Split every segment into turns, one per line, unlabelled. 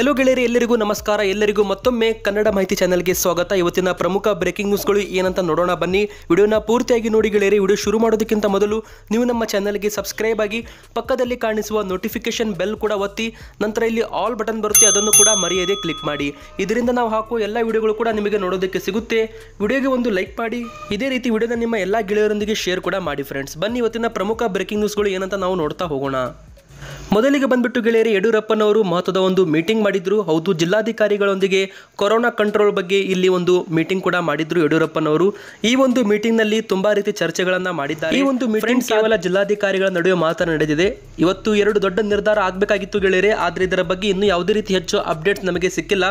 hello ಗೆಳೆಯರಿ ಎಲ್ಲರಿಗೂ ನಮಸ್ಕಾರ ಎಲ್ಲರಿಗೂ ಮತ್ತೊಮ್ಮೆ ಕನ್ನಡ ಮಾಹಿತಿ ಚಾನೆಲ್ಗೆ ಸ್ವಾಗತ ಇವತ್ತಿನ ಪ್ರಮುಖ ಬ್ರೇಕಿಂಗ್ ನ್ಯೂಸ್ಗಳು ಏನಂತ ನೋಡೋಣ ಬನ್ನಿ ವಿಡಿಯೋನ ಪೂರ್ತಿಯಾಗಿ ನೋಡಿ ಗೆಳೆಯರಿ ವಿಡಿಯೋ ಶುರು ಮಾಡೋದಕ್ಕಿಂತ ಮೊದಲು ನೀವು ನಮ್ಮ ಚಾನಲ್ಗೆ ಸಬ್ಸ್ಕ್ರೈಬ್ ಆಗಿ ಪಕ್ಕದಲ್ಲಿ ಕಾಣಿಸುವ ನೋಟಿಫಿಕೇಶನ್ ಬೆಲ್ ಕೂಡ ಒತ್ತಿ ನಂತರ ಇಲ್ಲಿ ಆಲ್ ಬಟನ್ ಬರುತ್ತೆ ಅದನ್ನು ಕೂಡ ಮರೆಯದೆ ಕ್ಲಿಕ್ ಮಾಡಿ ಇದರಿಂದ ನಾವು ಹಾಕುವ ಎಲ್ಲ ವಿಡಿಯೋಗಳು ಕೂಡ ನಿಮಗೆ ನೋಡೋದಕ್ಕೆ ಸಿಗುತ್ತೆ ವಿಡಿಯೋಗೆ ಒಂದು ಲೈಕ್ ಮಾಡಿ ಇದೇ ರೀತಿ ವಿಡಿಯೋನ ನಿಮ್ಮ ಎಲ್ಲ ಗೆಳೆಯರೊಂದಿಗೆ ಶೇರ್ ಕೂಡ ಮಾಡಿ ಫ್ರೆಂಡ್ಸ್ ಬನ್ನಿ ಇವತ್ತಿನ ಪ್ರಮುಖ ಬ್ರೇಕಿಂಗ್ ನ್ಯೂಸ್ಗಳು ಏನಂತ ನಾವು ನೋಡ್ತಾ ಹೋಗೋಣ ಮೊದಲಿಗೆ ಬಂದ್ಬಿಟ್ಟು ಗೆಳೆಯರೆ ಯಡಿಯೂರಪ್ಪನವರು ಮಹತ್ವದ ಒಂದು ಮೀಟಿಂಗ್ ಮಾಡಿದ್ರು ಹೌದು ಜಿಲ್ಲಾಧಿಕಾರಿಗಳೊಂದಿಗೆ ಕೊರೋನಾ ಕಂಟ್ರೋಲ್ ಬಗ್ಗೆ ಇಲ್ಲಿ ಒಂದು ಮೀಟಿಂಗ್ ಕೂಡ ಮಾಡಿದ್ರು ಯಡಿಯೂರಪ್ಪನವರು ಈ ಒಂದು ಮೀಟಿಂಗ್ ನಲ್ಲಿ ತುಂಬಾ ರೀತಿ ಚರ್ಚೆಗಳನ್ನ ಮಾಡಿದ್ದಾರೆ ಈ ಒಂದು ಮೀಟಿಂಗ್ ಕೇವಲ ಜಿಲ್ಲಾಧಿಕಾರಿಗಳ ನಡುವೆ ಮಾತ್ರ ನಡೆದಿದೆ ಇವತ್ತು ಎರಡು ದೊಡ್ಡ ನಿರ್ಧಾರ ಆಗಬೇಕಾಗಿತ್ತು ಗೆಳೆಯರೆ ಆದ್ರೆ ಇದರ ಬಗ್ಗೆ ಇನ್ನೂ ಯಾವುದೇ ರೀತಿ ಹೆಚ್ಚು ಅಪ್ಡೇಟ್ಸ್ ನಮಗೆ ಸಿಕ್ಕಿಲ್ಲ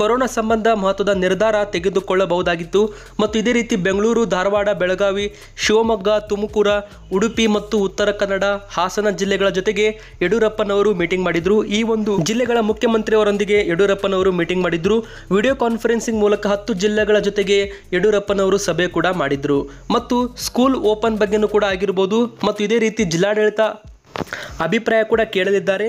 ಕೊರೋನಾ ಸಂಬಂಧ ಮಹತ್ವದ ನಿರ್ಧಾರ ತೆಗೆದುಕೊಳ್ಳಬಹುದಾಗಿತ್ತು ಮತ್ತು ಇದೇ ರೀತಿ ಬೆಂಗಳೂರು ಧಾರವಾಡ ಬೆಳಗಾವಿ ಶಿವಮೊಗ್ಗ ತುಮಕೂರ ಉಡುಪಿ ಮತ್ತು ಉತ್ತರ ಕನ್ನಡ ಹಾಸನ ಜಿಲ್ಲೆಗಳ ಜೊತೆಗೆ ಯಡಿಯೂರಪ್ಪನವರು ಮೀಟಿಂಗ್ ಮಾಡಿದ್ರು ಈ ಒಂದು ಜಿಲ್ಲೆಗಳ ಮುಖ್ಯಮಂತ್ರಿಯವರೊಂದಿಗೆ ಯಡಿಯೂರಪ್ಪನವರು ಮೀಟಿಂಗ್ ಮಾಡಿದ್ರು ವಿಡಿಯೋ ಕಾನ್ಫರೆನ್ಸಿಂಗ್ ಮೂಲಕ ಹತ್ತು ಜಿಲ್ಲೆಗಳ ಜೊತೆಗೆ ಯಡಿಯೂರಪ್ಪನವರು ಸಭೆ ಕೂಡ ಮಾಡಿದ್ರು ಮತ್ತು ಸ್ಕೂಲ್ ಓಪನ್ ಬಗ್ಗೆನೂ ಕೂಡ ಆಗಿರ್ಬೋದು ಮತ್ತು ಇದೇ ರೀತಿ ಜಿಲ್ಲಾಡಳಿತ ಅಭಿಪ್ರಾಯ ಕೂಡ ಕೇಳಲಿದ್ದಾರೆ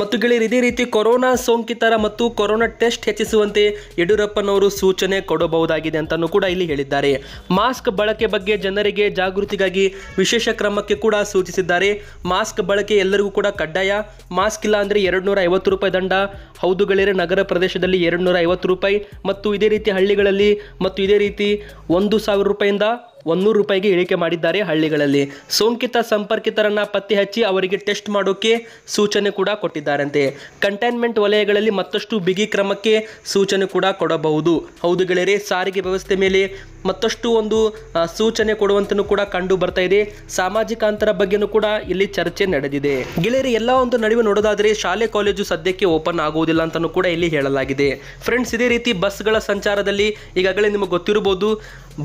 ಮತ್ತು ಗೆಳೆಯರು ಇದೇ ರೀತಿ ಕೊರೋನಾ ಸೋಂಕಿತರ ಮತ್ತು ಕೊರೋನಾ ಟೆಸ್ಟ್ ಹೆಚ್ಚಿಸುವಂತೆ ಯಡಿಯೂರಪ್ಪನವರು ಸೂಚನೆ ಕೊಡಬಹುದಾಗಿದೆ ಅಂತಲೂ ಕೂಡ ಇಲ್ಲಿ ಹೇಳಿದ್ದಾರೆ ಮಾಸ್ಕ್ ಬಳಕೆ ಬಗ್ಗೆ ಜನರಿಗೆ ಜಾಗೃತಿಗಾಗಿ ವಿಶೇಷ ಕ್ರಮಕ್ಕೆ ಕೂಡ ಸೂಚಿಸಿದ್ದಾರೆ ಮಾಸ್ಕ್ ಬಳಕೆ ಎಲ್ಲರಿಗೂ ಕೂಡ ಕಡ್ಡಾಯ ಮಾಸ್ಕ್ ಇಲ್ಲ ಅಂದರೆ ಎರಡು ನೂರ ಐವತ್ತು ರೂಪಾಯಿ ದಂಡ ಹೌದು ಗೆಳೆಯರ ನಗರ ಪ್ರದೇಶದಲ್ಲಿ ಎರಡು ನೂರ ಐವತ್ತು ರೂಪಾಯಿ ಮತ್ತು ಇದೇ ರೀತಿ ಹಳ್ಳಿಗಳಲ್ಲಿ ಮತ್ತು ಇದೇ ರೀತಿ ಒಂದು ಸಾವಿರ ರೂಪಾಯಿಂದ ಒಂದೂರು ರೂಪಾಯಿಗೆ ಇಳಿಕೆ ಮಾಡಿದ್ದಾರೆ ಹಳ್ಳಿಗಳಲ್ಲಿ ಸೋಂಕಿತ ಸಂಪರ್ಕಿತರನ್ನ ಪತ್ತೆ ಹಚ್ಚಿ ಅವರಿಗೆ ಟೆಸ್ಟ್ ಮಾಡೋಕೆ ಸೂಚನೆ ಕೂಡ ಕೊಟ್ಟಿದ್ದಾರಂತೆ ಕಂಟೈನ್ಮೆಂಟ್ ವಲಯಗಳಲ್ಲಿ ಮತ್ತಷ್ಟು ಬಿಗಿ ಕ್ರಮಕ್ಕೆ ಸೂಚನೆ ಕೂಡ ಕೊಡಬಹುದು ಹೌದು ಗೆಳೆಯರೆ ಸಾರಿಗೆ ವ್ಯವಸ್ಥೆ ಮೇಲೆ ಮತ್ತಷ್ಟು ಒಂದು ಸೂಚನೆ ಕೊಡುವಂತನೂ ಕೂಡ ಕಂಡು ಬರ್ತಾ ಇದೆ ಸಾಮಾಜಿಕ ಅಂತರ ಬಗ್ಗೆನೂ ಕೂಡ ಇಲ್ಲಿ ಚರ್ಚೆ ನಡೆದಿದೆ ಗೆಳೆಯರು ಎಲ್ಲ ಒಂದು ನಡುವೆ ನೋಡೋದಾದ್ರೆ ಶಾಲೆ ಕಾಲೇಜು ಸದ್ಯಕ್ಕೆ ಓಪನ್ ಆಗುವುದಿಲ್ಲ ಅಂತಾನೂ ಕೂಡ ಇಲ್ಲಿ ಹೇಳಲಾಗಿದೆ ಫ್ರೆಂಡ್ಸ್ ಇದೇ ರೀತಿ ಬಸ್ಗಳ ಸಂಚಾರದಲ್ಲಿ ಈಗಾಗಲೇ ನಿಮಗೆ ಗೊತ್ತಿರಬಹುದು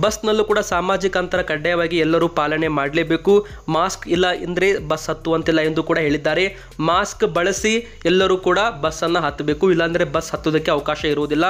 ಬಸ್ನಲ್ಲೂ ಕೂಡ ಸಾಮಾಜಿಕ ಅಂತರ ಕಡ್ಡಾಯವಾಗಿ ಎಲ್ಲರೂ ಪಾಲನೆ ಮಾಡಲೇಬೇಕು ಮಾಸ್ಕ್ ಇಲ್ಲ ಅಂದರೆ ಬಸ್ ಹತ್ತುವಂತಿಲ್ಲ ಎಂದು ಕೂಡ ಹೇಳಿದ್ದಾರೆ ಮಾಸ್ಕ್ ಬಳಸಿ ಎಲ್ಲರೂ ಕೂಡ ಬಸ್ಸನ್ನು ಹತ್ತಬೇಕು ಇಲ್ಲಾಂದ್ರೆ ಬಸ್ ಹತ್ತೋದಕ್ಕೆ ಅವಕಾಶ ಇರುವುದಿಲ್ಲ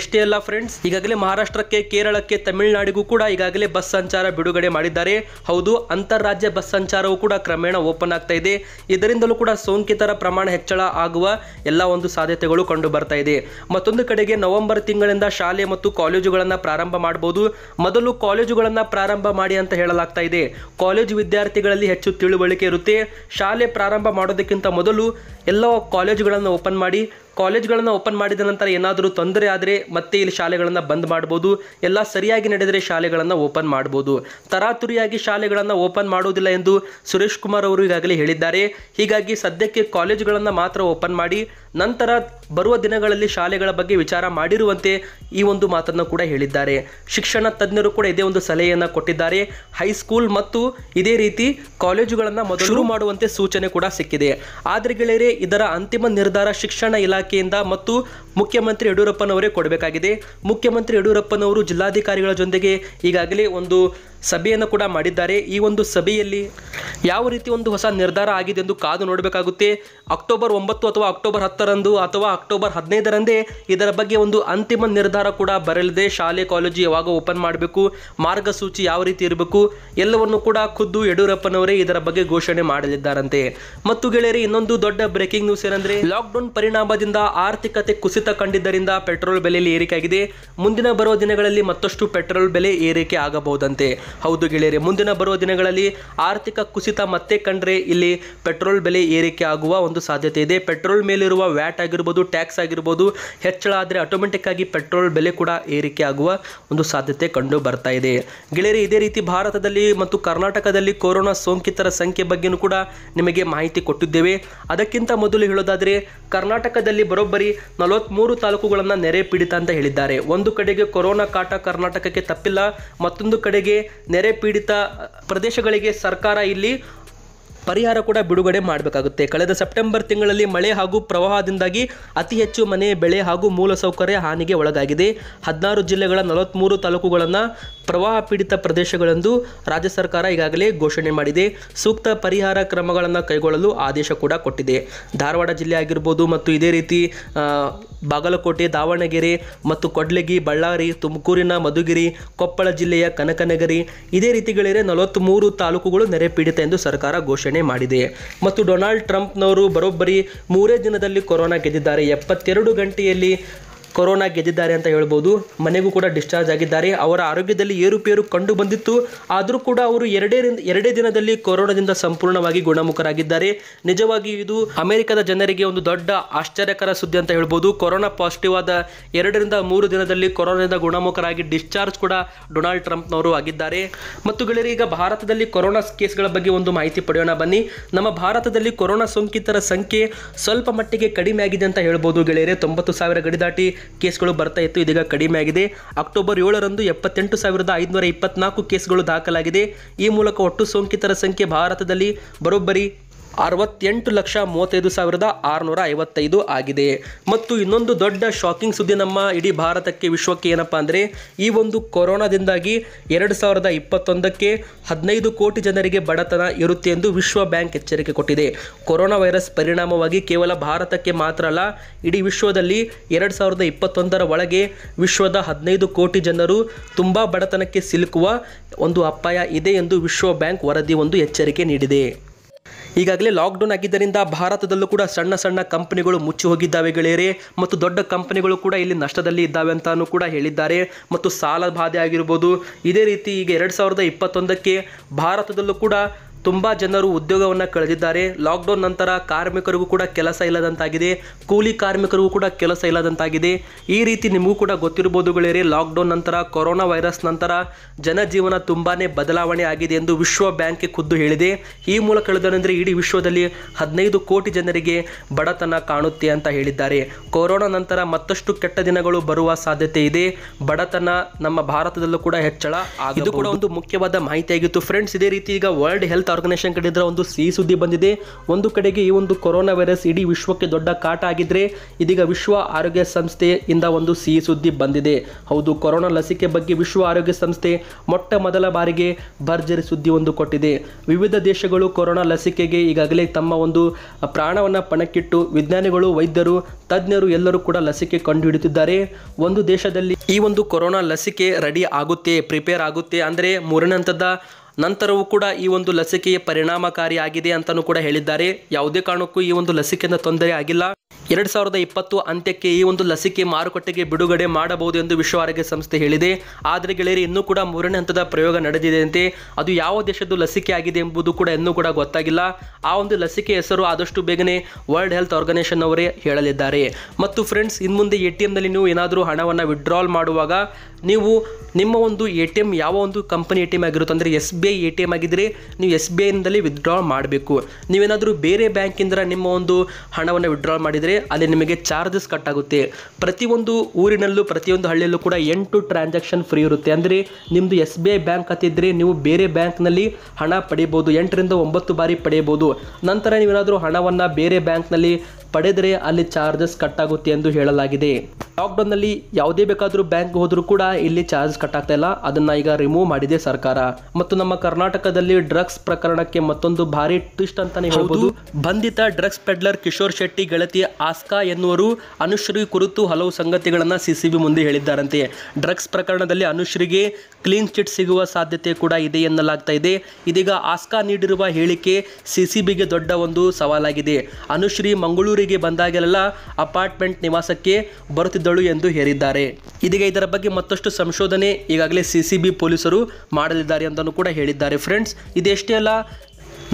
ಎಷ್ಟೇ ಅಲ್ಲ ಫ್ರೆಂಡ್ಸ್ ಈಗಾಗಲೇ ಮಹಾರಾಷ್ಟ್ರಕ್ಕೆ ಕೇರಳಕ್ಕೆ ತಮಿಳು ತಮಿಳುನಾಡಿಗೂ ಕೂಡ ಈಗಾಗಲೇ ಬಸ್ ಸಂಚಾರ ಬಿಡುಗಡೆ ಮಾಡಿದ್ದಾರೆ ಹೌದು ಅಂತಾರಾಜ್ಯ ಬಸ್ ಸಂಚಾರವೂ ಕೂಡ ಕ್ರಮೇಣ ಓಪನ್ ಆಗ್ತಾ ಇದೆ ಇದರಿಂದಲೂ ಕೂಡ ಸೋಂಕಿತರ ಪ್ರಮಾಣ ಹೆಚ್ಚಳ ಆಗುವ ಎಲ್ಲ ಒಂದು ಸಾಧ್ಯತೆಗಳು ಕಂಡು ಬರ್ತಾ ಇದೆ ಮತ್ತೊಂದು ಕಡೆಗೆ ನವೆಂಬರ್ ತಿಂಗಳಿಂದ ಶಾಲೆ ಮತ್ತು ಕಾಲೇಜುಗಳನ್ನು ಪ್ರಾರಂಭ ಮಾಡಬಹುದು ಮೊದಲು ಕಾಲೇಜುಗಳನ್ನು ಪ್ರಾರಂಭ ಮಾಡಿ ಅಂತ ಹೇಳಲಾಗ್ತಾ ಇದೆ ಕಾಲೇಜು ವಿದ್ಯಾರ್ಥಿಗಳಲ್ಲಿ ಹೆಚ್ಚು ತಿಳುವಳಿಕೆ ಇರುತ್ತೆ ಶಾಲೆ ಪ್ರಾರಂಭ ಮಾಡೋದಕ್ಕಿಂತ ಮೊದಲು ಎಲ್ಲ ಕಾಲೇಜುಗಳನ್ನು ಓಪನ್ ಮಾಡಿ ಕಾಲೇಜ್ಗಳನ್ನು ಓಪನ್ ಮಾಡಿದ ನಂತರ ಏನಾದರೂ ತೊಂದರೆ ಆದರೆ ಮತ್ತೆ ಇಲ್ಲಿ ಶಾಲೆಗಳನ್ನು ಬಂದ್ ಮಾಡ್ಬೋದು ಎಲ್ಲ ಸರಿಯಾಗಿ ನಡೆದರೆ ಶಾಲೆಗಳನ್ನು ಓಪನ್ ಮಾಡ್ಬೋದು ತರಾತುರಿಯಾಗಿ ಶಾಲೆಗಳನ್ನು ಓಪನ್ ಮಾಡೋದಿಲ್ಲ ಎಂದು ಸುರೇಶ್ ಕುಮಾರ್ ಅವರು ಈಗಾಗಲೇ ಹೇಳಿದ್ದಾರೆ ಹೀಗಾಗಿ ಸದ್ಯಕ್ಕೆ ಕಾಲೇಜುಗಳನ್ನು ಮಾತ್ರ ಓಪನ್ ಮಾಡಿ ನಂತರ ಬರುವ ದಿನಗಳಲ್ಲಿ ಶಾಲೆಗಳ ಬಗ್ಗೆ ವಿಚಾರ ಮಾಡಿರುವಂತೆ ಈ ಒಂದು ಮಾತನ್ನು ಕೂಡ ಹೇಳಿದ್ದಾರೆ ಶಿಕ್ಷಣ ತಜ್ಞರು ಕೂಡ ಇದೇ ಒಂದು ಸಲಹೆಯನ್ನು ಕೊಟ್ಟಿದ್ದಾರೆ ಹೈಸ್ಕೂಲ್ ಮತ್ತು ಇದೇ ರೀತಿ ಕಾಲೇಜುಗಳನ್ನು ಮೊದಲು ಮಾಡುವಂತೆ ಸೂಚನೆ ಕೂಡ ಸಿಕ್ಕಿದೆ ಆದರೆ ಗೆಳೆಯರೆ ಇದರ ಅಂತಿಮ ನಿರ್ಧಾರ ಶಿಕ್ಷಣ ಇಲಾಖೆ ಇಲಾಖೆಯಿಂದ ಮತ್ತು ಮುಖ್ಯಮಂತ್ರಿ ಯಡಿಯೂರಪ್ಪನವರೇ ಕೊಡಬೇಕಾಗಿದೆ ಮುಖ್ಯಮಂತ್ರಿ ಯಡಿಯೂರಪ್ಪನವರು ಜಿಲ್ಲಾಧಿಕಾರಿಗಳ ಜೊತೆಗೆ ಈಗಾಗಲೇ ಒಂದು ಸಭೆಯನ್ನು ಕೂಡ ಮಾಡಿದ್ದಾರೆ ಈ ಒಂದು ಸಭೆಯಲ್ಲಿ ಯಾವ ರೀತಿ ಒಂದು ಹೊಸ ನಿರ್ಧಾರ ಆಗಿದೆ ಎಂದು ಕಾದು ನೋಡಬೇಕಾಗುತ್ತೆ ಅಕ್ಟೋಬರ್ ಒಂಬತ್ತು ಅಥವಾ ಅಕ್ಟೋಬರ್ ಹತ್ತರಂದು ಅಥವಾ ಅಕ್ಟೋಬರ್ ಹದಿನೈದರಂದೇ ಇದರ ಬಗ್ಗೆ ಒಂದು ಅಂತಿಮ ನಿರ್ಧಾರ ಕೂಡ ಬರಲಿದೆ ಶಾಲೆ ಕಾಲೇಜು ಯಾವಾಗ ಓಪನ್ ಮಾಡಬೇಕು ಮಾರ್ಗಸೂಚಿ ಯಾವ ರೀತಿ ಇರಬೇಕು ಎಲ್ಲವನ್ನು ಕೂಡ ಖುದ್ದು ಯಡಿಯೂರಪ್ಪನವರೇ ಇದರ ಬಗ್ಗೆ ಘೋಷಣೆ ಮಾಡಲಿದ್ದಾರಂತೆ ಮತ್ತು ಗೆಳೆಯರಿ ಇನ್ನೊಂದು ದೊಡ್ಡ ಬ್ರೇಕಿಂಗ್ ನ್ಯೂಸ್ ಏನಂದ್ರೆ ಲಾಕ್ಡೌನ್ ಪರಿಣಾಮದಿಂದ ಕಾರಣದಿಂದ ಆರ್ಥಿಕತೆ ಕುಸಿತ ಕಂಡಿದ್ದರಿಂದ ಪೆಟ್ರೋಲ್ ಬೆಲೆಯಲ್ಲಿ ಏರಿಕೆಯಾಗಿದೆ ಮುಂದಿನ ಬರುವ ದಿನಗಳಲ್ಲಿ ಮತ್ತಷ್ಟು ಪೆಟ್ರೋಲ್ ಬೆಲೆ ಏರಿಕೆ ಆಗಬಹುದಂತೆ ಹೌದು ಗೆಳೆಯರೆ ಮುಂದಿನ ಬರುವ ದಿನಗಳಲ್ಲಿ ಆರ್ಥಿಕ ಕುಸಿತ ಮತ್ತೆ ಕಂಡ್ರೆ ಇಲ್ಲಿ ಪೆಟ್ರೋಲ್ ಬೆಲೆ ಏರಿಕೆ ಆಗುವ ಒಂದು ಸಾಧ್ಯತೆ ಇದೆ ಪೆಟ್ರೋಲ್ ಮೇಲಿರುವ ವ್ಯಾಟ್ ಆಗಿರ್ಬೋದು ಟ್ಯಾಕ್ಸ್ ಆಗಿರ್ಬೋದು ಹೆಚ್ಚಳ ಆದರೆ ಆಟೋಮೆಟಿಕ್ ಆಗಿ ಪೆಟ್ರೋಲ್ ಬೆಲೆ ಕೂಡ ಏರಿಕೆ ಆಗುವ ಒಂದು ಸಾಧ್ಯತೆ ಕಂಡು ಬರ್ತಾ ಇದೆ ಗೆಳೆಯರೆ ಇದೇ ರೀತಿ ಭಾರತದಲ್ಲಿ ಮತ್ತು ಕರ್ನಾಟಕದಲ್ಲಿ ಕೊರೋನಾ ಸೋಂಕಿತರ ಸಂಖ್ಯೆ ಬಗ್ಗೆ ಕೂಡ ನಿಮಗೆ ಮಾಹಿತಿ ಕೊಟ್ಟಿದ್ದೇವೆ ಅದಕ್ಕಿಂತ ಮೊದಲು ಹೇಳೋದಾದರೆ ಕರ್ನಾಟಕದಲ್ಲಿ ರಾಜ್ಯದಲ್ಲಿ ಬರೋಬ್ಬರಿ ನಲವತ್ಮೂರು ತಾಲೂಕುಗಳನ್ನು ನೆರೆ ಪೀಡಿತ ಅಂತ ಹೇಳಿದ್ದಾರೆ ಒಂದು ಕಡೆಗೆ ಕೊರೋನಾ ಕಾಟ ಕರ್ನಾಟಕಕ್ಕೆ ತಪ್ಪಿಲ್ಲ ಮತ್ತೊಂದು ಕಡೆಗೆ ನೆರೆ ಪೀಡಿತ ಪ್ರದೇಶಗಳಿಗೆ ಸರ್ಕಾರ ಇಲ್ಲಿ ಪರಿಹಾರ ಕೂಡ ಬಿಡುಗಡೆ ಮಾಡಬೇಕಾಗುತ್ತೆ ಕಳೆದ ಸೆಪ್ಟೆಂಬರ್ ತಿಂಗಳಲ್ಲಿ ಮಳೆ ಹಾಗೂ ಪ್ರವಾಹದಿಂದಾಗಿ ಅತಿ ಹೆಚ್ಚು ಮನೆ ಬೆಳೆ ಹಾಗೂ ಮೂಲಸೌಕರ್ಯ ಹಾನಿಗೆ ಒಳಗಾಗಿದೆ ಹದಿನಾರು ಜಿಲ್ಲೆಗಳ ನಲವತ್ತ್ಮೂರು ತಾಲೂಕುಗಳನ್ನು ಪ್ರವಾಹ ಪೀಡಿತ ಪ್ರದೇಶಗಳೆಂದು ರಾಜ್ಯ ಸರ್ಕಾರ ಈಗಾಗಲೇ ಘೋಷಣೆ ಮಾಡಿದೆ ಸೂಕ್ತ ಪರಿಹಾರ ಕ್ರಮಗಳನ್ನು ಕೈಗೊಳ್ಳಲು ಆದೇಶ ಕೂಡ ಕೊಟ್ಟಿದೆ ಧಾರವಾಡ ಜಿಲ್ಲೆ ಆಗಿರ್ಬೋದು ಮತ್ತು ಇದೇ ರೀತಿ ಬಾಗಲಕೋಟೆ ದಾವಣಗೆರೆ ಮತ್ತು ಕೊಡ್ಲಗಿ ಬಳ್ಳಾರಿ ತುಮಕೂರಿನ ಮಧುಗಿರಿ ಕೊಪ್ಪಳ ಜಿಲ್ಲೆಯ ಕನಕನಗರಿ ಇದೇ ರೀತಿಗಳಿರೆ ನಲವತ್ತ್ಮೂರು ತಾಲೂಕುಗಳು ನೆರೆ ಪೀಡಿತ ಎಂದು ಸರ್ಕಾರ ಘೋಷಣೆ ಘೋಷಣೆ ಮಾಡಿದೆ ಮತ್ತು ಡೊನಾಲ್ಡ್ ಟ್ರಂಪ್ನವರು ಬರೋಬ್ಬರಿ ಮೂರೇ ದಿನದಲ್ಲಿ ಕೊರೋನಾ ಗೆದ್ದಿದ್ದಾರೆ ಎಪ್ಪತ್ತೆರಡು ಗಂಟೆಯಲ್ಲಿ ಕೊರೋನಾ ಗೆದ್ದಿದ್ದಾರೆ ಅಂತ ಹೇಳ್ಬೋದು ಮನೆಗೂ ಕೂಡ ಡಿಸ್ಚಾರ್ಜ್ ಆಗಿದ್ದಾರೆ ಅವರ ಆರೋಗ್ಯದಲ್ಲಿ ಏರುಪೇರು ಕಂಡು ಬಂದಿತ್ತು ಆದರೂ ಕೂಡ ಅವರು ಎರಡೇ ಎರಡೇ ದಿನದಲ್ಲಿ ಕೊರೋನಾದಿಂದ ಸಂಪೂರ್ಣವಾಗಿ ಗುಣಮುಖರಾಗಿದ್ದಾರೆ ನಿಜವಾಗಿ ಇದು ಅಮೆರಿಕದ ಜನರಿಗೆ ಒಂದು ದೊಡ್ಡ ಆಶ್ಚರ್ಯಕರ ಸುದ್ದಿ ಅಂತ ಹೇಳ್ಬೋದು ಕೊರೋನಾ ಪಾಸಿಟಿವ್ ಆದ ಎರಡರಿಂದ ಮೂರು ದಿನದಲ್ಲಿ ಕೊರೋನಾದಿಂದ ಗುಣಮುಖರಾಗಿ ಡಿಸ್ಚಾರ್ಜ್ ಕೂಡ ಡೊನಾಲ್ಡ್ ಟ್ರಂಪ್ನವರು ಆಗಿದ್ದಾರೆ ಮತ್ತು ಗೆಳೆಯರು ಈಗ ಭಾರತದಲ್ಲಿ ಕೊರೋನಾ ಕೇಸ್ಗಳ ಬಗ್ಗೆ ಒಂದು ಮಾಹಿತಿ ಪಡೆಯೋಣ ಬನ್ನಿ ನಮ್ಮ ಭಾರತದಲ್ಲಿ ಕೊರೋನಾ ಸೋಂಕಿತರ ಸಂಖ್ಯೆ ಸ್ವಲ್ಪ ಮಟ್ಟಿಗೆ ಕಡಿಮೆ ಆಗಿದೆ ಅಂತ ಹೇಳ್ಬೋದು ಗೆಳೆಯರೆ ತೊಂಬತ್ತು ಸಾವಿರ ಗಡಿದಾಟಿ ಕೇಸ್ಗಳು ಬರ್ತಾ ಇತ್ತು ಇದೀಗ ಕಡಿಮೆ ಆಗಿದೆ ಅಕ್ಟೋಬರ್ ಏಳರಂದು ಎಪ್ಪತ್ತೆಂಟು ಸಾವಿರದ ಐದುನೂರ ಇಪ್ಪತ್ನಾಲ್ಕು ಕೇಸ್ಗಳು ದಾಖಲಾಗಿದೆ ಈ ಮೂಲಕ ಒಟ್ಟು ಸೋಂಕಿತರ ಸಂಖ್ಯೆ ಭಾರತದಲ್ಲಿ ಬರೋಬ್ಬರಿ ಅರವತ್ತೆಂಟು ಲಕ್ಷ ಮೂವತ್ತೈದು ಸಾವಿರದ ಆರುನೂರ ಐವತ್ತೈದು ಆಗಿದೆ ಮತ್ತು ಇನ್ನೊಂದು ದೊಡ್ಡ ಶಾಕಿಂಗ್ ಸುದ್ದಿ ನಮ್ಮ ಇಡೀ ಭಾರತಕ್ಕೆ ವಿಶ್ವಕ್ಕೆ ಏನಪ್ಪ ಅಂದರೆ ಈ ಒಂದು ಕೊರೋನಾದಿಂದಾಗಿ ಎರಡು ಸಾವಿರದ ಇಪ್ಪತ್ತೊಂದಕ್ಕೆ ಹದಿನೈದು ಕೋಟಿ ಜನರಿಗೆ ಬಡತನ ಇರುತ್ತೆ ಎಂದು ವಿಶ್ವ ಬ್ಯಾಂಕ್ ಎಚ್ಚರಿಕೆ ಕೊಟ್ಟಿದೆ ಕೊರೋನಾ ವೈರಸ್ ಪರಿಣಾಮವಾಗಿ ಕೇವಲ ಭಾರತಕ್ಕೆ ಮಾತ್ರ ಅಲ್ಲ ಇಡೀ ವಿಶ್ವದಲ್ಲಿ ಎರಡು ಸಾವಿರದ ಇಪ್ಪತ್ತೊಂದರ ಒಳಗೆ ವಿಶ್ವದ ಹದಿನೈದು ಕೋಟಿ ಜನರು ತುಂಬ ಬಡತನಕ್ಕೆ ಸಿಲುಕುವ ಒಂದು ಅಪಾಯ ಇದೆ ಎಂದು ವಿಶ್ವ ಬ್ಯಾಂಕ್ ವರದಿ ಒಂದು ಎಚ್ಚರಿಕೆ ನೀಡಿದೆ ಈಗಾಗಲೇ ಲಾಕ್ಡೌನ್ ಆಗಿದ್ದರಿಂದ ಭಾರತದಲ್ಲೂ ಕೂಡ ಸಣ್ಣ ಸಣ್ಣ ಕಂಪನಿಗಳು ಮುಚ್ಚಿ ಹೋಗಿದ್ದಾವೆ ಗೆಳೆಯರೆ ಮತ್ತು ದೊಡ್ಡ ಕಂಪನಿಗಳು ಕೂಡ ಇಲ್ಲಿ ನಷ್ಟದಲ್ಲಿ ಇದ್ದಾವೆ ಅಂತಾನು ಕೂಡ ಹೇಳಿದ್ದಾರೆ ಮತ್ತು ಸಾಲ ಬಾಧೆ ಆಗಿರ್ಬೋದು ಇದೇ ರೀತಿ ಈಗ ಎರಡು ಸಾವಿರದ ಇಪ್ಪತ್ತೊಂದಕ್ಕೆ ಭಾರತದಲ್ಲೂ ಕೂಡ ತುಂಬ ಜನರು ಉದ್ಯೋಗವನ್ನು ಕಳೆದಿದ್ದಾರೆ ಲಾಕ್ಡೌನ್ ನಂತರ ಕಾರ್ಮಿಕರಿಗೂ ಕೂಡ ಕೆಲಸ ಇಲ್ಲದಂತಾಗಿದೆ ಕೂಲಿ ಕಾರ್ಮಿಕರಿಗೂ ಕೂಡ ಕೆಲಸ ಇಲ್ಲದಂತಾಗಿದೆ ಈ ರೀತಿ ನಿಮಗೂ ಕೂಡ ಗೊತ್ತಿರ್ಬೋದು ಗೆಳೆಯರಿ ಲಾಕ್ಡೌನ್ ನಂತರ ಕೊರೋನಾ ವೈರಸ್ ನಂತರ ಜನಜೀವನ ತುಂಬಾ ಬದಲಾವಣೆ ಆಗಿದೆ ಎಂದು ವಿಶ್ವ ಬ್ಯಾಂಕ್ಗೆ ಖುದ್ದು ಹೇಳಿದೆ ಈ ಮೂಲಕ ಹೇಳಿದನೆಂದರೆ ಇಡೀ ವಿಶ್ವದಲ್ಲಿ ಹದಿನೈದು ಕೋಟಿ ಜನರಿಗೆ ಬಡತನ ಕಾಣುತ್ತೆ ಅಂತ ಹೇಳಿದ್ದಾರೆ ಕೊರೋನಾ ನಂತರ ಮತ್ತಷ್ಟು ಕೆಟ್ಟ ದಿನಗಳು ಬರುವ ಸಾಧ್ಯತೆ ಇದೆ ಬಡತನ ನಮ್ಮ ಭಾರತದಲ್ಲೂ ಕೂಡ ಹೆಚ್ಚಳ ಇದು ಕೂಡ ಒಂದು ಮುಖ್ಯವಾದ ಮಾಹಿತಿಯಾಗಿತ್ತು ಫ್ರೆಂಡ್ಸ್ ಇದೇ ರೀತಿ ಈಗ ವರ್ಲ್ಡ್ ಹೆಲ್ತ್ ಆರ್ಗನೈಷನ್ ಆರ್ಗನೈಸೇಷನ್ ಕಡೆಯಿಂದ ಒಂದು ಸಿಹಿ ಸುದ್ದಿ ಬಂದಿದೆ ಒಂದು ಕಡೆಗೆ ಈ ಒಂದು ಕೊರೋನಾ ವೈರಸ್ ಇಡೀ ವಿಶ್ವಕ್ಕೆ ದೊಡ್ಡ ಕಾಟ ಆಗಿದ್ರೆ ಇದೀಗ ವಿಶ್ವ ಆರೋಗ್ಯ ಸಂಸ್ಥೆಯಿಂದ ಒಂದು ಸಿಹಿ ಸುದ್ದಿ ಬಂದಿದೆ ಹೌದು ಕೊರೋನಾ ಲಸಿಕೆ ಬಗ್ಗೆ ವಿಶ್ವ ಆರೋಗ್ಯ ಸಂಸ್ಥೆ ಮೊಟ್ಟ ಮೊದಲ ಬಾರಿಗೆ ಭರ್ಜರಿ ಸುದ್ದಿ ಒಂದು ಕೊಟ್ಟಿದೆ ವಿವಿಧ ದೇಶಗಳು ಕೊರೋನಾ ಲಸಿಕೆಗೆ ಈಗಾಗಲೇ ತಮ್ಮ ಒಂದು ಪ್ರಾಣವನ್ನು ಪಣಕ್ಕಿಟ್ಟು ವಿಜ್ಞಾನಿಗಳು ವೈದ್ಯರು ತಜ್ಞರು ಎಲ್ಲರೂ ಕೂಡ ಲಸಿಕೆ ಕಂಡುಹಿಡುತ್ತಿದ್ದಾರೆ ಒಂದು ದೇಶದಲ್ಲಿ ಈ ಒಂದು ಕೊರೋನಾ ಲಸಿಕೆ ರೆಡಿ ಆಗುತ್ತೆ ಪ್ರಿಪೇರ್ ಆಗುತ್ತೆ ಅಂದರೆ ಮೂರನೇ ಹಂತದ ನಂತರವೂ ಕೂಡ ಈ ಒಂದು ಲಸಿಕೆಯ ಪರಿಣಾಮಕಾರಿಯಾಗಿದೆ ಅಂತಲೂ ಕೂಡ ಹೇಳಿದ್ದಾರೆ ಯಾವುದೇ ಕಾರಣಕ್ಕೂ ಈ ಒಂದು ಲಸಿಕೆಯಿಂದ ತೊಂದರೆ ಆಗಿಲ್ಲ ಎರಡು ಸಾವಿರದ ಇಪ್ಪತ್ತು ಅಂತ್ಯಕ್ಕೆ ಈ ಒಂದು ಲಸಿಕೆ ಮಾರುಕಟ್ಟೆಗೆ ಬಿಡುಗಡೆ ಮಾಡಬಹುದು ಎಂದು ವಿಶ್ವ ಆರೋಗ್ಯ ಸಂಸ್ಥೆ ಹೇಳಿದೆ ಆದರೆ ಗೆಳೆಯರಿ ಇನ್ನೂ ಕೂಡ ಮೂರನೇ ಹಂತದ ಪ್ರಯೋಗ ನಡೆದಿದೆಯಂತೆ ಅದು ಯಾವ ದೇಶದ್ದು ಲಸಿಕೆ ಆಗಿದೆ ಎಂಬುದು ಕೂಡ ಇನ್ನೂ ಕೂಡ ಗೊತ್ತಾಗಿಲ್ಲ ಆ ಒಂದು ಲಸಿಕೆ ಹೆಸರು ಆದಷ್ಟು ಬೇಗನೆ ವರ್ಲ್ಡ್ ಹೆಲ್ತ್ ಆರ್ಗನೈಸೇಷನ್ ಅವರೇ ಹೇಳಲಿದ್ದಾರೆ ಮತ್ತು ಫ್ರೆಂಡ್ಸ್ ಇನ್ಮುಂದೆ ಎ ಟಿ ಎಂನಲ್ಲಿ ನೀವು ಏನಾದರೂ ಹಣವನ್ನು ವಿಡ್ರಾಲ್ ಮಾಡುವಾಗ ನೀವು ನಿಮ್ಮ ಒಂದು ಎ ಟಿ ಎಮ್ ಯಾವ ಒಂದು ಕಂಪನಿ ಎ ಟಿ ಎಮ್ ಆಗಿರುತ್ತೆ ಅಂದರೆ S B I A T M ಆಗಿದ್ದರೆ ನೀವು ಎಸ್ ಬಿ ಐನಲ್ಲಿ ವಿತ್ಡ್ರಾ ಮಾಡಬೇಕು ನೀವೇನಾದರೂ ಬೇರೆ ಬ್ಯಾಂಕಿಂದ ನಿಮ್ಮ ಒಂದು ಹಣವನ್ನು ವಿತ್ಡ್ರಾ ಮಾಡಿದರೆ ಅಲ್ಲಿ ನಿಮಗೆ ಚಾರ್ಜಸ್ ಕಟ್ ಆಗುತ್ತೆ ಪ್ರತಿಯೊಂದು ಊರಿನಲ್ಲೂ ಪ್ರತಿಯೊಂದು ಹಳ್ಳಿಯಲ್ಲೂ ಕೂಡ ಎಂಟು ಟ್ರಾನ್ಸಾಕ್ಷನ್ ಫ್ರೀ ಇರುತ್ತೆ ಅಂದರೆ ನಿಮ್ಮದು ಎಸ್ ಬಿ ಐ ಬ್ಯಾಂಕ್ ಹತ್ತಿದ್ರೆ ನೀವು ಬೇರೆ ಬ್ಯಾಂಕ್ನಲ್ಲಿ ಹಣ ಪಡೆಯಬಹುದು ಎಂಟರಿಂದ ಒಂಬತ್ತು ಬಾರಿ ಪಡೆಯಬಹುದು ನಂತರ ನೀವೇನಾದರೂ ಹಣವನ್ನು ಬೇರೆ ಬ್ಯಾಂಕ್ನಲ್ಲಿ ಪಡೆದರೆ ಅಲ್ಲಿ ಚಾರ್ಜಸ್ ಕಟ್ ಆಗುತ್ತೆ ಎಂದು ಹೇಳಲಾಗಿದೆ ನಲ್ಲಿ ಯಾವುದೇ ಬೇಕಾದರೂ ಬ್ಯಾಂಕ್ ಹೋದರೂ ಕೂಡ ಇಲ್ಲಿ ಚಾರ್ಜ್ ಕಟ್ ಆಗ್ತಾ ಇಲ್ಲ ಅದನ್ನ ಈಗ ರಿಮೂವ್ ಮಾಡಿದೆ ಸರ್ಕಾರ ಮತ್ತು ನಮ್ಮ ಕರ್ನಾಟಕದಲ್ಲಿ ಡ್ರಗ್ಸ್ ಪ್ರಕರಣಕ್ಕೆ ಮತ್ತೊಂದು ಭಾರಿ ಟ್ವಿಸ್ಟ್ ಅಂತಾನೆ ಹೇಳ್ಬೋದು ಬಂಧಿತ ಡ್ರಗ್ಸ್ ಪೆಡ್ಲರ್ ಕಿಶೋರ್ ಶೆಟ್ಟಿ ಗೆಳತಿ ಆಸ್ಕಾ ಎನ್ನುವರು ಅನುಶ್ರೀ ಕುರಿತು ಹಲವು ಸಂಗತಿಗಳನ್ನು ಸಿಸಿಬಿ ಮುಂದೆ ಹೇಳಿದ್ದಾರಂತೆ ಡ್ರಗ್ಸ್ ಪ್ರಕರಣದಲ್ಲಿ ಅನುಶ್ರೀಗೆ ಕ್ಲೀನ್ ಚಿಟ್ ಸಿಗುವ ಸಾಧ್ಯತೆ ಕೂಡ ಇದೆ ಎನ್ನಲಾಗ್ತಾ ಇದೆ ಇದೀಗ ಆಸ್ಕಾ ನೀಡಿರುವ ಹೇಳಿಕೆ ಸಿಸಿಬಿಗೆ ದೊಡ್ಡ ಒಂದು ಸವಾಲಾಗಿದೆ ಅನುಶ್ರೀ ಮಂಗಳೂರಿಗೆ ಬಂದಾಗಲೆಲ್ಲ ಅಪಾರ್ಟ್ಮೆಂಟ್ ನಿವಾಸಕ್ಕೆ ಬರುತ್ತಿದ್ದ ಎಂದು ಹೇಳಿದ್ದಾರೆ ಇದೀಗ ಇದರ ಬಗ್ಗೆ ಮತ್ತಷ್ಟು ಸಂಶೋಧನೆ ಈಗಾಗಲೇ ಸಿಸಿಬಿ ಪೊಲೀಸರು ಮಾಡಲಿದ್ದಾರೆ ಅಂತಲೂ ಕೂಡ ಹೇಳಿದ್ದಾರೆ ಫ್ರೆಂಡ್ಸ್ ಇದೆಷ್ಟೇ ಅಲ್ಲ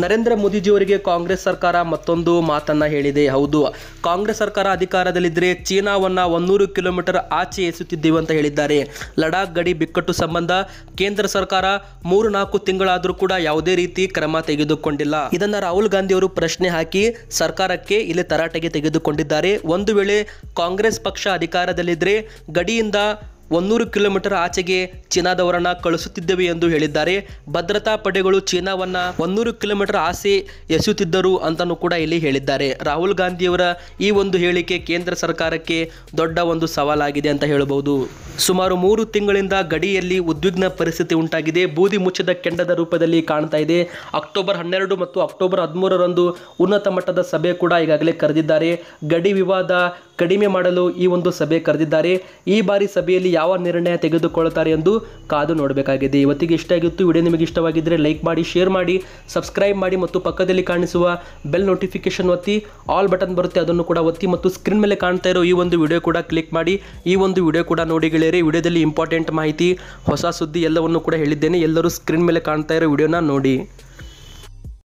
ನರೇಂದ್ರ ಮೋದಿಜಿಯವರಿಗೆ ಕಾಂಗ್ರೆಸ್ ಸರ್ಕಾರ ಮತ್ತೊಂದು ಮಾತನ್ನ ಹೇಳಿದೆ ಹೌದು ಕಾಂಗ್ರೆಸ್ ಸರ್ಕಾರ ಅಧಿಕಾರದಲ್ಲಿದ್ದರೆ ಚೀನಾವನ್ನ ಒಂದೂರು ಕಿಲೋಮೀಟರ್ ಆಚೆ ಎಸುತ್ತಿದ್ದೀವಿ ಅಂತ ಹೇಳಿದ್ದಾರೆ ಲಡಾಖ್ ಗಡಿ ಬಿಕ್ಕಟ್ಟು ಸಂಬಂಧ ಕೇಂದ್ರ ಸರ್ಕಾರ ಮೂರು ನಾಲ್ಕು ತಿಂಗಳಾದರೂ ಕೂಡ ಯಾವುದೇ ರೀತಿ ಕ್ರಮ ತೆಗೆದುಕೊಂಡಿಲ್ಲ ಇದನ್ನು ರಾಹುಲ್ ಗಾಂಧಿ ಅವರು ಪ್ರಶ್ನೆ ಹಾಕಿ ಸರ್ಕಾರಕ್ಕೆ ಇಲ್ಲಿ ತರಾಟೆಗೆ ತೆಗೆದುಕೊಂಡಿದ್ದಾರೆ ಒಂದು ವೇಳೆ ಕಾಂಗ್ರೆಸ್ ಪಕ್ಷ ಅಧಿಕಾರದಲ್ಲಿದ್ದರೆ ಗಡಿಯಿಂದ ಒಂದೂರು ಕಿಲೋಮೀಟರ್ ಆಚೆಗೆ ಚೀನಾದವರನ್ನ ಕಳಿಸುತ್ತಿದ್ದೇವೆ ಎಂದು ಹೇಳಿದ್ದಾರೆ ಭದ್ರತಾ ಪಡೆಗಳು ಚೀನಾವನ್ನ ಒಂದೂರು ಕಿಲೋಮೀಟರ್ ಆಸೆ ಎಸೆಯುತ್ತಿದ್ದರು ಅಂತಲೂ ಕೂಡ ಇಲ್ಲಿ ಹೇಳಿದ್ದಾರೆ ರಾಹುಲ್ ಗಾಂಧಿಯವರ ಈ ಒಂದು ಹೇಳಿಕೆ ಕೇಂದ್ರ ಸರ್ಕಾರಕ್ಕೆ ದೊಡ್ಡ ಒಂದು ಸವಾಲಾಗಿದೆ ಅಂತ ಹೇಳಬಹುದು ಸುಮಾರು ಮೂರು ತಿಂಗಳಿಂದ ಗಡಿಯಲ್ಲಿ ಉದ್ವಿಗ್ನ ಪರಿಸ್ಥಿತಿ ಉಂಟಾಗಿದೆ ಬೂದಿ ಮುಚ್ಚಿದ ಕೆಂಡದ ರೂಪದಲ್ಲಿ ಕಾಣ್ತಾ ಇದೆ ಅಕ್ಟೋಬರ್ ಹನ್ನೆರಡು ಮತ್ತು ಅಕ್ಟೋಬರ್ ಹದಿಮೂರರಂದು ಉನ್ನತ ಮಟ್ಟದ ಸಭೆ ಕೂಡ ಈಗಾಗಲೇ ಕರೆದಿದ್ದಾರೆ ಗಡಿ ವಿವಾದ ಕಡಿಮೆ ಮಾಡಲು ಈ ಒಂದು ಸಭೆ ಕರೆದಿದ್ದಾರೆ ಈ ಬಾರಿ ಸಭೆಯಲ್ಲಿ ಯಾವ ನಿರ್ಣಯ ತೆಗೆದುಕೊಳ್ಳುತ್ತಾರೆ ಎಂದು ಕಾದು ನೋಡಬೇಕಾಗಿದೆ ಇವತ್ತಿಗೆ ಇಷ್ಟ ಆಗಿತ್ತು ವಿಡಿಯೋ ನಿಮಗೆ ಇಷ್ಟವಾಗಿದ್ದರೆ ಲೈಕ್ ಮಾಡಿ ಶೇರ್ ಮಾಡಿ ಸಬ್ಸ್ಕ್ರೈಬ್ ಮಾಡಿ ಮತ್ತು ಪಕ್ಕದಲ್ಲಿ ಕಾಣಿಸುವ ಬೆಲ್ ನೋಟಿಫಿಕೇಶನ್ ಒತ್ತಿ ಆಲ್ ಬಟನ್ ಬರುತ್ತೆ ಅದನ್ನು ಕೂಡ ಒತ್ತಿ ಮತ್ತು ಸ್ಕ್ರೀನ್ ಮೇಲೆ ಕಾಣ್ತಾ ಇರೋ ಈ ಒಂದು ವಿಡಿಯೋ ಕೂಡ ಕ್ಲಿಕ್ ಮಾಡಿ ಈ ಒಂದು ವಿಡಿಯೋ ಕೂಡ ನೋಡಿ ಗೆಳೆಯರಿ ವಿಡಿಯೋದಲ್ಲಿ ಇಂಪಾರ್ಟೆಂಟ್ ಮಾಹಿತಿ ಹೊಸ ಸುದ್ದಿ ಎಲ್ಲವನ್ನು ಕೂಡ ಹೇಳಿದ್ದೇನೆ ಎಲ್ಲರೂ ಸ್ಕ್ರೀನ್ ಮೇಲೆ ಕಾಣ್ತಾ ಇರೋ ವಿಡಿಯೋನ ನೋಡಿ